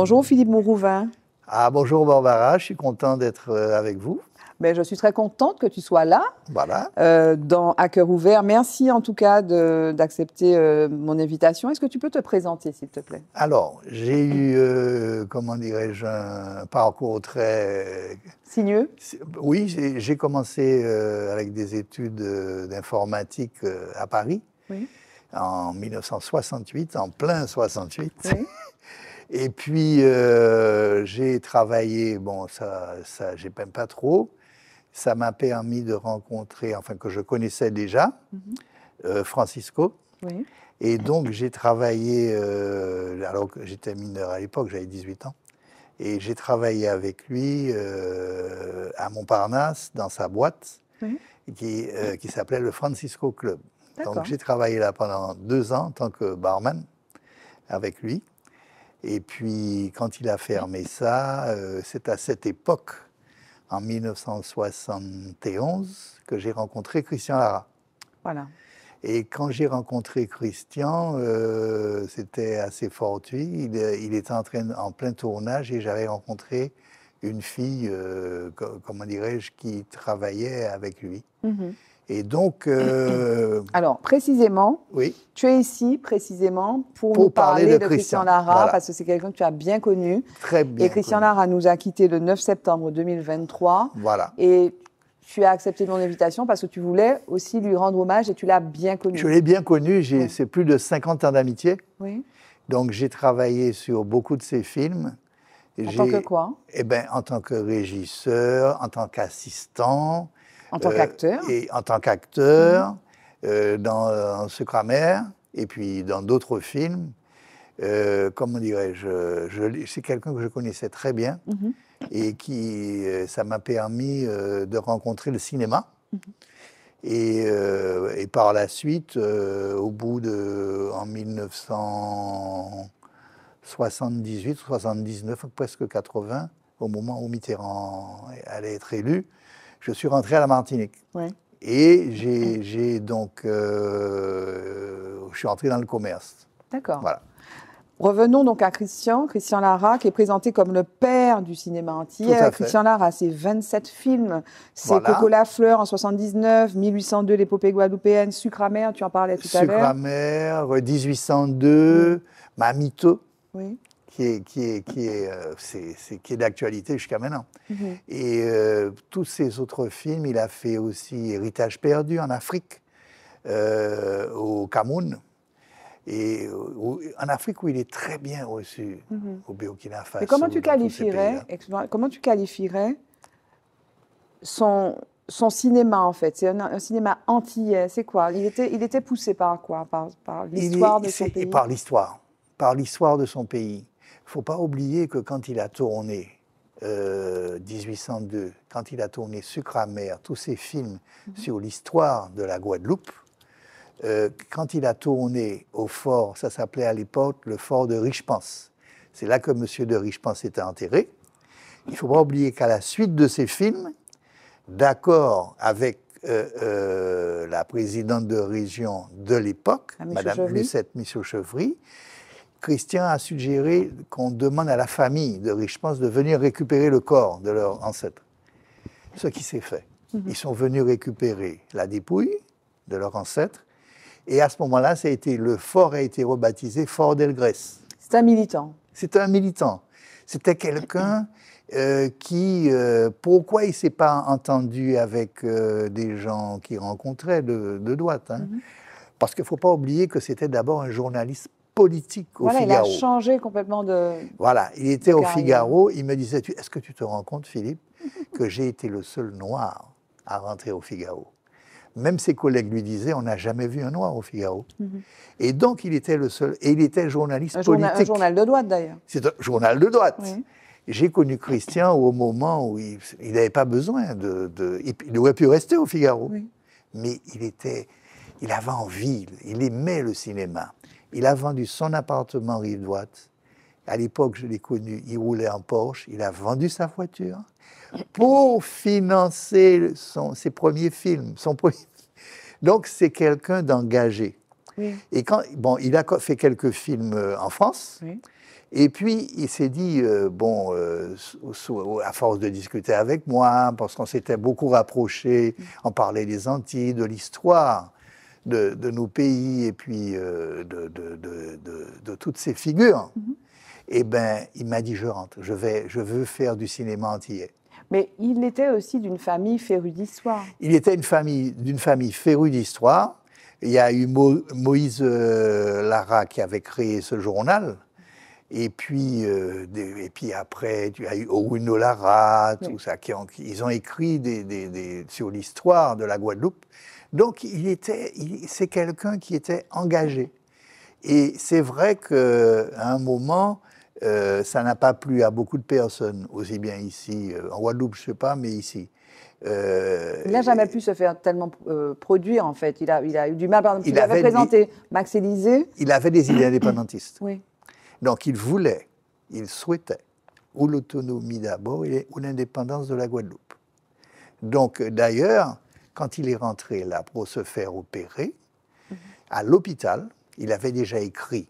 Bonjour Philippe Mourouvin. Ah, bonjour Barbara, je suis content d'être euh, avec vous. Mais ben, je suis très contente que tu sois là, voilà. Euh, dans À cœur ouvert. Merci en tout cas d'accepter euh, mon invitation. Est-ce que tu peux te présenter, s'il te plaît Alors, j'ai eu, comment dirais-je, un parcours très... Sinueux Oui, j'ai commencé avec des études d'informatique à Paris. En 1968, en plein 68. Oui. Et puis, euh, j'ai travaillé, bon, ça, ça j'ai même pas trop. Ça m'a permis de rencontrer, enfin, que je connaissais déjà, mhm. euh, Francisco. Et donc, j'ai travaillé, euh, alors que j'étais mineur à l'époque, j'avais 18 ans, et j'ai travaillé avec lui à Montparnasse, dans sa boîte, qui, qui s'appelait le Francisco Club. Donc, j'ai travaillé là pendant deux ans en tant que barman avec lui. Et puis, quand il a fermé ça, euh, c'est à cette époque, en 1971, que j'ai rencontré Christian Lara. Voilà. Et quand j'ai rencontré Christian, euh, c'était assez fortuit. Il, il était en, train, en, plein tournage et j'avais rencontré une fille, euh, comment dirais-je, qui travaillait avec lui. Mhm. Et donc. Euh, Alors, précisément, oui. tu es ici précisément pour, parler, de, Christian, Lara, parce que c'est quelqu'un que tu as bien connu. Très bien. Et Christian Lara nous a quittés le 9 septembre 2023. Voilà. Et tu as accepté mon invitation parce que tu voulais aussi lui rendre hommage et tu l'as bien connu. Je l'ai bien connu, c'est plus de 50 ans d'amitié. Oui. Donc, j'ai travaillé sur beaucoup de ses films. En tant que quoi Eh bien, en tant que régisseur, en tant qu'assistant. En tant qu'acteur euh, Et en tant qu'acteur, euh, dans Secret et puis dans d'autres films. Euh, comment dirais-je, je, c'est quelqu'un que je connaissais très bien mhm. et qui, euh, ça m'a permis de rencontrer le cinéma. Mhm. et, et, par la suite, au bout de, en 1978, 79, presque 80, au moment où Mitterrand allait être élu, je suis rentré à la Martinique. Et j'ai donc. Euh, je suis rentré dans le commerce. D'accord. Voilà. Revenons donc à Christian, Christian Lara, qui est présenté comme le père du cinéma entier. Christian Lara, ses 27 films. C'est Coco la Fleur en 79, 1802, l'épopée guadeloupéenne, Sucramère, tu en parlais tout Sucre à l'heure. 1802, Mamito. Oui qui est, qui est, qui est, euh, est d'actualité jusqu'à maintenant. Mhm. Et euh, tous ces autres films, il a fait aussi Héritage perdu en Afrique, euh, au Cameroun. Et en Afrique, où il est très bien reçu, mhm. au Burkina Faso. Et comment tu qualifierais, comment tu qualifierais son, son cinéma, en fait C'est un, cinéma antillais. C'est quoi il était, il était poussé par quoi Par, par l'histoire de son pays Par l'histoire par l'histoire de son pays ne faut pas oublier que quand il a tourné 1802, euh, quand il a tourné sucre mer, tous ces films mhm. sur l'histoire de la Guadeloupe, euh, quand il a tourné au fort, ça s'appelait à l'époque le fort de Richepens. C'est là que M. de Richepens était enterré. Il ne faut pas oublier qu'à la suite de ces films, d'accord avec euh, la présidente de région de l'époque, Mme Lucette Michaud-Chevry, Christian a suggéré qu'on demande à la famille de pense, de venir récupérer le corps de leur ancêtre. Ce qui s'est fait. Mhm. Ils sont venus récupérer la dépouille de leur ancêtre, Et à ce moment-là, ça a été, le fort a été rebaptisé Fort d'Elgrès. C'est un militant. C'est un militant. C'était quelqu'un euh, qui, euh, pourquoi il ne s'est pas entendu avec euh, des gens qu'il rencontrait de, droite hein. mhm. Parce qu'il ne faut pas oublier que c'était d'abord un journaliste politique au voilà, Il a changé complètement de. Voilà, il était au Figaro, il me disait Est-ce que tu te rends compte, Philippe, que j'ai été le seul noir à rentrer au Figaro même ses collègues lui disaient, on n'a jamais vu un noir au Figaro. Mhm. Et donc, il était le seul. Et il était journaliste politique. un journal de droite, d'ailleurs. C'est un journal de droite. J'ai connu Christian au moment où il n'avait pas besoin de, Il aurait pu rester au Figaro. Mais il était. Il avait envie, il aimait le cinéma. Il a vendu son appartement rive droite. À l'époque, je l'ai connu, il roulait en Porsche. Il a vendu sa voiture pour financer ses premiers films. Son Donc, c'est quelqu'un d'engagé. Et quand, bon, il a fait quelques films euh, en France. Et puis, il s'est dit, euh, bon, euh, à force de discuter avec moi, parce qu'on s'était beaucoup rapprochés, on parlait des Antilles, de l'histoire de, nos pays et puis euh, de, toutes ces figures, mhm. eh ben, il m'a dit je rentre, je, veux faire du cinéma antillais. Mais il était aussi d'une famille férue d'histoire. Il était une famille, d'une famille férue d'histoire. Il y a eu Moïse euh, Lara qui avait créé ce journal. Et puis, euh, et puis après, tu as eu Oruno Lara, tout ça. Qui ils ont écrit sur l'histoire de la Guadeloupe. Donc il était, c'est quelqu'un qui était engagé. Et c'est vrai qu'à un moment, euh, ça n'a pas plu à beaucoup de personnes, aussi bien ici, euh, en Guadeloupe, je ne sais pas, mais ici. Euh, il n'a jamais pu se faire tellement produire, en fait. Il a, a eu du mal. Par exemple, il, il avait présenté Max Élysée. Il avait des idées indépendantistes. Oui. Donc, il voulait, il souhaitait, ou l'autonomie d'abord, ou l'indépendance de la Guadeloupe. Donc, d'ailleurs, quand il est rentré là pour se faire opérer, mhm. à l'hôpital, il avait déjà écrit.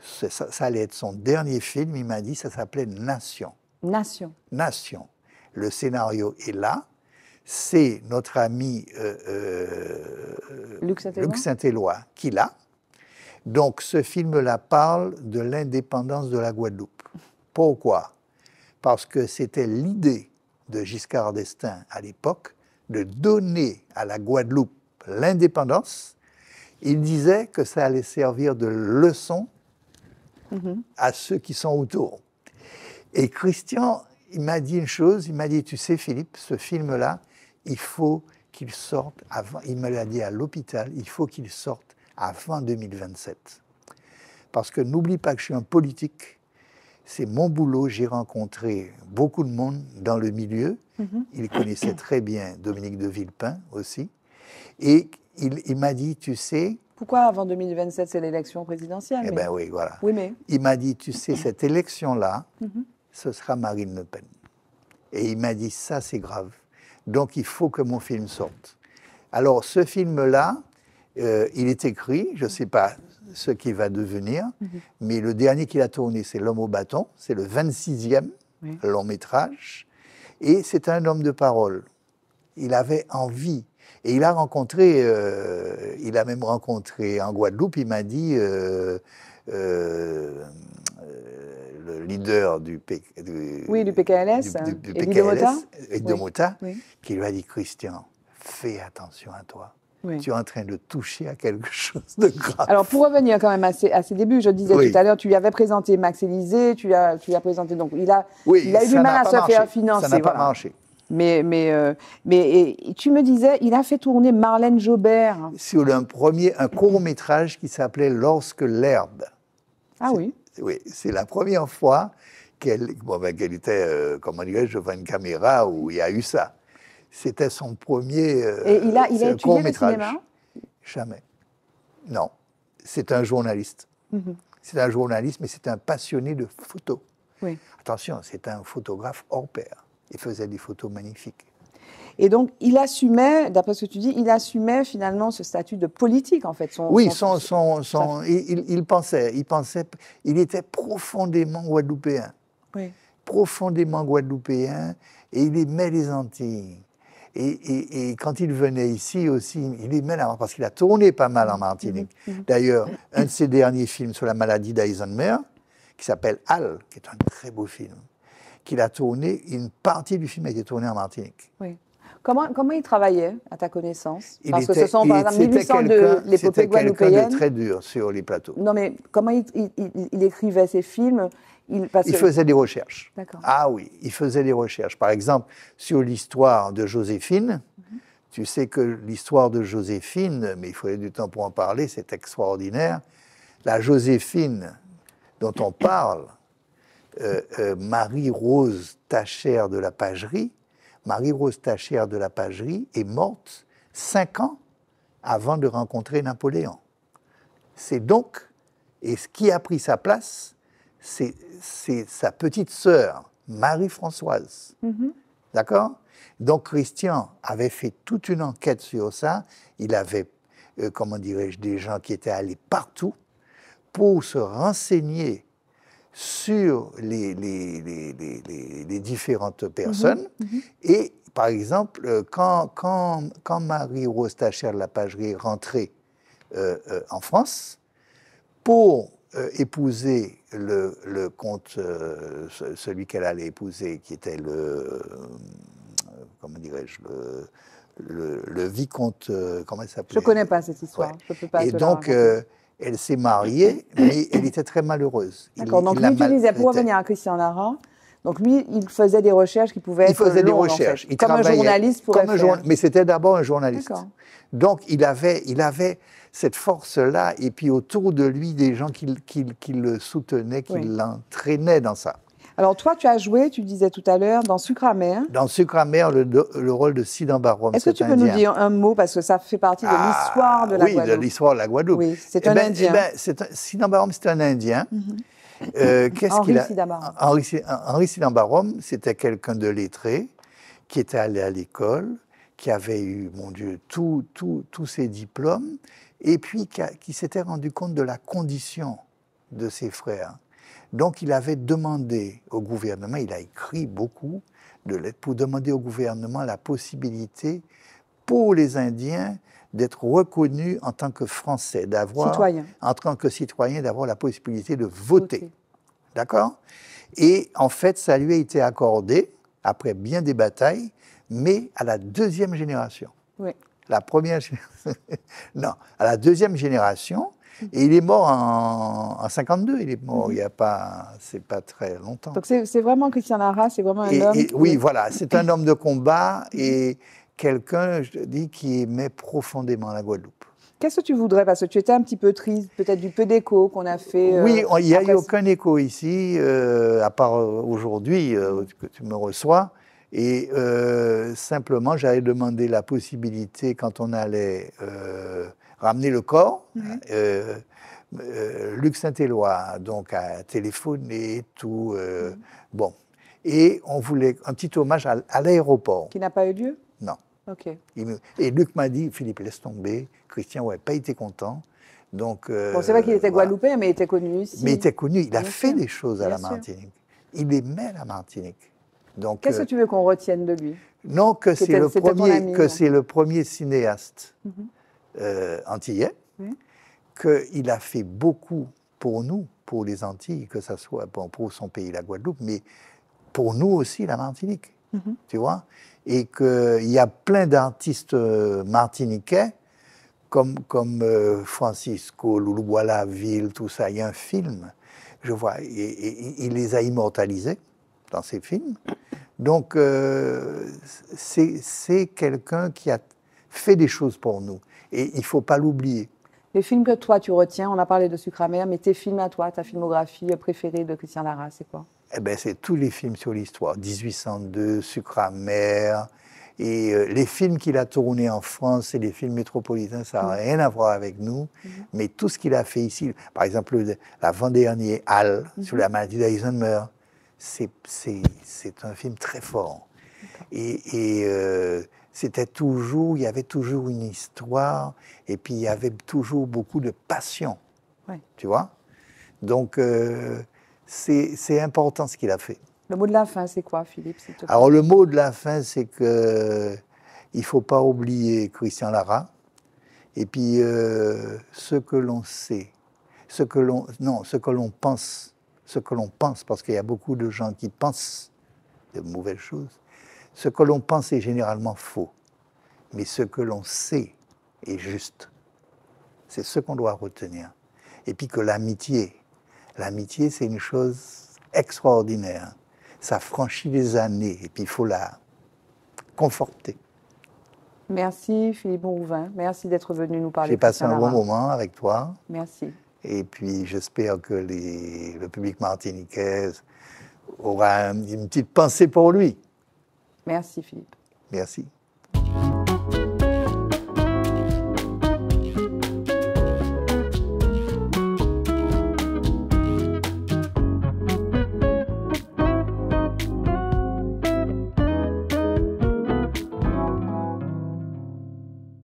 Ça, allait être son dernier film, il m'a dit, ça s'appelait Nation. Nation. Nation. Le scénario est là. C'est notre ami euh, euh, Luc Saint-Éloi qui l'a. Donc ce film-là parle de l'indépendance de la Guadeloupe. Pourquoi Parce que c'était l'idée de Giscard d'Estaing à l'époque de donner à la Guadeloupe l'indépendance, il disait que ça allait servir de leçon mhm. à ceux qui sont autour. Et Christian, il m'a dit une chose, il m'a dit, tu sais Philippe, ce film-là, il faut qu'il sorte avant, il me l'a dit à l'hôpital, il faut qu'il sorte avant 2027. Parce que n'oublie pas que je suis un politique c'est mon boulot. J'ai rencontré beaucoup de monde dans le milieu. Mhm. Il connaissait très bien Dominique de Villepin aussi. Et il, m'a dit, tu sais... Pourquoi avant 2027, c'est l'élection présidentielle Eh bien oui, voilà. Oui, mais... Il m'a dit, tu sais, mhm. cette élection-là, mhm. ce sera Marine Le Pen. Et il m'a dit, ça c'est grave. Donc il faut que mon film sorte. Alors ce film-là, euh, il est écrit, je ne sais pas ce qui va devenir. Mhm. Mais le dernier qu'il a tourné, c'est L'homme au bâton. C'est le 26e long métrage. Et c'est un homme de parole. Il avait envie. Et il a rencontré, euh, il a même rencontré en Guadeloupe, il m'a dit, euh, euh, le leader du, P, PKLS, hein. de qui lui a dit Christian, fais attention à toi. Tu es en train de toucher à quelque chose de grave. Alors, pour revenir quand même à ses, à ses débuts, je disais tout à l'heure, tu lui avais présenté Max Élisée, tu lui as, présenté. Donc, il a, oui, il eu du mal à se faire financer. Ça n'a pas marché. Mais, mais, euh, mais tu me disais, il a fait tourner Marlène Jobert. Sur un premier, un court métrage qui s'appelait Lorsque l'herbe. Ah oui. Oui, c'est la première fois qu'elle ben, était, comme euh, comment dirais-je, devant une caméra où il y a eu ça. C'était son premier euh, Et il a, il court métrage. Jamais. Non. C'est un journaliste. Mhm. C'est un journaliste, mais c'est un passionné de photos. Attention, c'est un photographe hors pair. Il faisait des photos magnifiques. Et donc, il assumait, d'après ce que tu dis, il assumait finalement ce statut de politique, en fait. Son, oui, son, son, son il, pensait, il pensait, il était profondément guadeloupéen. Profondément guadeloupéen, et il aimait les Antilles. Et, quand il venait ici aussi, il aimait là parce qu'il a tourné pas mal en mhm. Martinique. Mhm. Mhm. D'ailleurs, un de ses derniers films sur la maladie d'Eisenmer, qui s'appelle Al, qui est un très beau film, qu'il a tourné, une partie du film a été tournée en Martinique. Oui. Comment, il travaillait, à ta connaissance Parce que ce sont, par exemple, 1802, l'épopée guadeloupéenne. C'était très dur sur les plateaux. Non, mais comment il, écrivait ses films il, faisait des recherches. Ah oui, il faisait des recherches. Par exemple, sur l'histoire de Joséphine, mhm. tu sais que l'histoire de Joséphine, mais il faudrait du temps pour en parler, c'est extraordinaire. La Joséphine dont on parle, euh, euh, Marie-Rose Tachère de la Pagerie, Marie-Rose Tachère de la Pagerie est morte cinq ans avant de rencontrer Napoléon. C'est donc, et ce qui a pris sa place, c'est sa petite sœur, Marie-Françoise. Mhm. D'accord Donc Christian avait fait toute une enquête sur ça. Il avait, euh, comment dirais-je, des gens qui étaient allés partout pour se renseigner sur les, les, les, les différentes mhm, personnes. Mhm. Et par exemple, euh, quand, quand, quand Marie-Rose Tachère-Lapagerie est rentrée euh, euh, en France, pour épouser le, le comte, celui qu'elle allait épouser, qui était le, comment dirais-je, le, le, vicomte, comment il s'appelait Je ne connais pas cette histoire, je peux pas Et donc, elle s'est mariée, mais elle était très malheureuse. D'accord, donc lui pour revenir à Christian Lara, donc lui, il faisait des recherches qui pouvaient être. faisait des recherches. comme un journaliste pour. Mais c'était d'abord un journaliste. Donc il avait, cette force-là, et puis autour de lui, des gens qui, le soutenaient, qui l'entraînaient dans ça. Alors toi, tu as joué, tu disais tout à l'heure, dans Sucre Dans Sucre le, le rôle de Sidan Est-ce que tu peux nous dire un mot parce que ça fait partie de ah, l'histoire de la Guadeloupe. Oui, de l'histoire de la Guadeloupe. Oui, c'est un eh ben, eh Indien. Ben, un, c'est un Indien. Mhm. Euh, quest qu'il Henri, Sidambarom, c'était quelqu'un de lettré qui était allé à l'école, qui avait eu, mon Dieu, tous ses diplômes, et puis qui s'était rendu compte de la condition de ses frères donc il avait demandé au gouvernement, il a écrit beaucoup de pour demander au gouvernement la possibilité pour les Indiens d'être reconnus en tant que Français, d'avoir, en tant que citoyen, d'avoir la possibilité de voter. D'accord Et en fait, ça lui a été accordé, après bien des batailles, mais à la deuxième génération. Oui. La première. non, à la deuxième génération, et il est mort en, 1952, 52, il est mort, mhm. il n'y a pas, c'est pas très longtemps. Donc c'est vraiment Christian Lara, c'est vraiment un homme. Oui, voilà, c'est un homme de combat mhm. et quelqu'un, je te dis, qui aimait profondément la Guadeloupe. Qu'est-ce que tu voudrais Parce que tu étais un petit peu triste, peut-être du peu d'écho qu'on a fait. oui, euh, il n'y a eu aucun écho ici, euh, à part euh, aujourd'hui mhm. que tu me reçois. Et simplement, j'avais demandé la possibilité, quand on allait ramener le corps. Mhm. Euh, euh, Luc Saint-Éloi donc a téléphoné tout euh, mhm. bon et on voulait un petit hommage à, l'aéroport qui n'a pas eu lieu non ok et Luc m'a dit Philippe laisse tomber Christian ouais pas été content donc bon c'est vrai qu'il était mais il était connu mais il était connu il a fait des choses à la Martinique il aimait la Martinique donc qu'est-ce que tu veux qu'on retienne de lui non que c'est le premier que hein. c'est le premier cinéaste mhm. Euh, antillais, que qu'il a fait beaucoup pour nous, pour les Antilles, que ce soit bon, pour son pays, la Guadeloupe, mais pour nous aussi, la Martinique. Mhm. Tu vois Et qu'il y a plein d'artistes euh, martiniquais, comme, comme euh, Francisco, Ville, tout ça. Il y a un film, je vois, et, il les a immortalisés dans ses films. Donc, c'est quelqu'un qui a fait des choses pour nous. Et il ne faut pas l'oublier. Les films que toi tu retiens, on a parlé de Sucramer, mais tes films à toi, ta filmographie préférée de Christian Lara, c'est quoi Eh ben, c'est tous les films sur l'histoire. 1802, Sucramère, et euh, les films qu'il a tournés en France et les films métropolitains, ça n'a mm. rien à voir avec nous. Mm. Mais tout ce qu'il a fait ici, par exemple l'avant-dernier, Hall, mm-hmm. sur la maladie d'Eisenhower, c'est un film très fort. Et, et euh, c'était toujours, il y avait toujours une histoire, et puis il y avait toujours beaucoup de passion. Tu vois Donc, euh, c'est important ce qu'il a fait. Le mot de la fin, c'est quoi, Philippe Alors, le mot de la fin, c'est que il faut pas oublier Christian Lara, et puis euh, ce que l'on sait, ce que l'on non, ce que l'on pense, ce que l'on pense, parce qu'il y a beaucoup de gens qui pensent de mauvaises choses, ce que l'on pense est généralement faux, mais ce que l'on sait est juste. C'est ce qu'on doit retenir. Et puis que l'amitié, l'amitié c'est une chose extraordinaire. Ça franchit les années et puis il faut la conforter. Merci Philippe Monrouvin. merci d'être venu nous parler. J'ai passé un bon moment avec toi. Merci. Et puis j'espère que les, le public martiniquais aura une petite pensée pour lui. Merci Philippe. Merci.